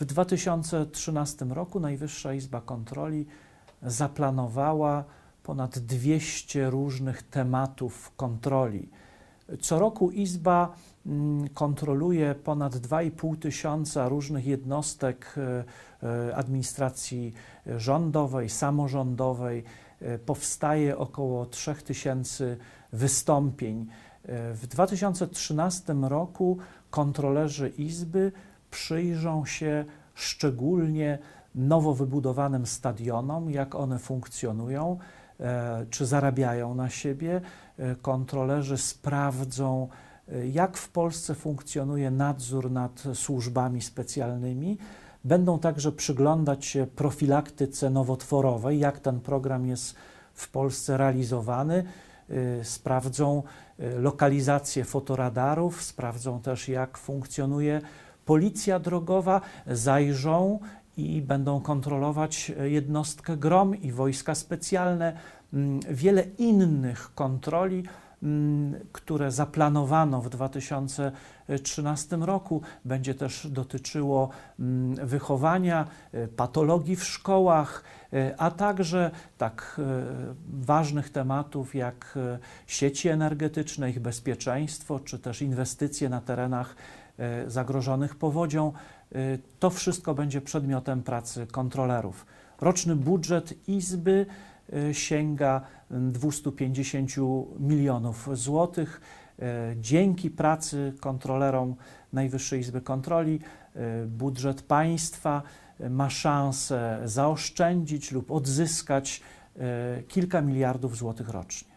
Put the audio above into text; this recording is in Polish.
W 2013 roku Najwyższa Izba Kontroli zaplanowała ponad 200 różnych tematów kontroli. Co roku Izba mm, kontroluje ponad 2,5 tysiąca różnych jednostek e, e, administracji rządowej, samorządowej. E, powstaje około 3 tysięcy wystąpień. W 2013 roku kontrolerzy Izby przyjrzą się szczególnie nowo wybudowanym stadionom, jak one funkcjonują, e, czy zarabiają na siebie. E, kontrolerzy sprawdzą, e, jak w Polsce funkcjonuje nadzór nad służbami specjalnymi. Będą także przyglądać się profilaktyce nowotworowej, jak ten program jest w Polsce realizowany. Sprawdzą lokalizację fotoradarów, sprawdzą też, jak funkcjonuje policja drogowa zajrzą i będą kontrolować e, jednostkę GROM i wojska specjalne, mm, wiele innych kontroli Mm, które zaplanowano w 2013 roku. Będzie też dotyczyło mm, wychowania, e, patologii w szkołach, e, a także tak e, ważnych tematów jak sieci energetyczne, ich bezpieczeństwo, czy też inwestycje na terenach zagrożonych powodzią. To wszystko będzie przedmiotem pracy kontrolerów. Roczny budżet Izby E, sięga 250 milionów złotych. E, dzięki pracy kontrolerom Najwyższej Izby Kontroli e, budżet państwa ma szansę zaoszczędzić lub odzyskać kilka miliardów złotych rocznie.